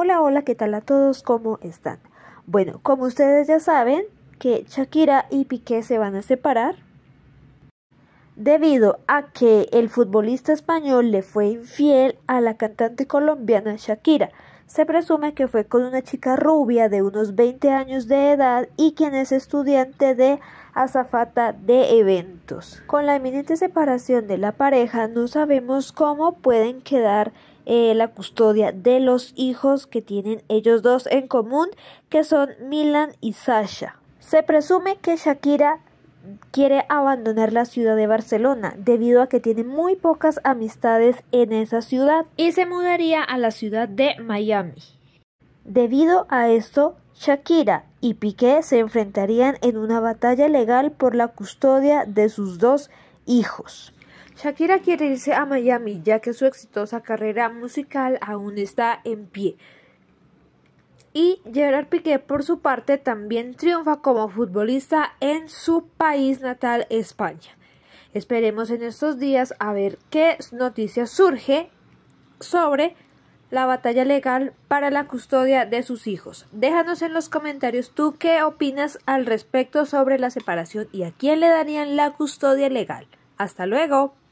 Hola, hola, ¿qué tal a todos? ¿Cómo están? Bueno, como ustedes ya saben, que Shakira y Piqué se van a separar debido a que el futbolista español le fue infiel a la cantante colombiana Shakira. Se presume que fue con una chica rubia de unos 20 años de edad y quien es estudiante de azafata de eventos. Con la inminente separación de la pareja no sabemos cómo pueden quedar eh, la custodia de los hijos que tienen ellos dos en común, que son Milan y Sasha. Se presume que Shakira quiere abandonar la ciudad de Barcelona debido a que tiene muy pocas amistades en esa ciudad y se mudaría a la ciudad de Miami. Debido a esto, Shakira y Piqué se enfrentarían en una batalla legal por la custodia de sus dos hijos. Shakira quiere irse a Miami ya que su exitosa carrera musical aún está en pie y Gerard Piqué por su parte también triunfa como futbolista en su país natal España. Esperemos en estos días a ver qué noticias surge sobre la batalla legal para la custodia de sus hijos. Déjanos en los comentarios tú qué opinas al respecto sobre la separación y a quién le darían la custodia legal. Hasta luego.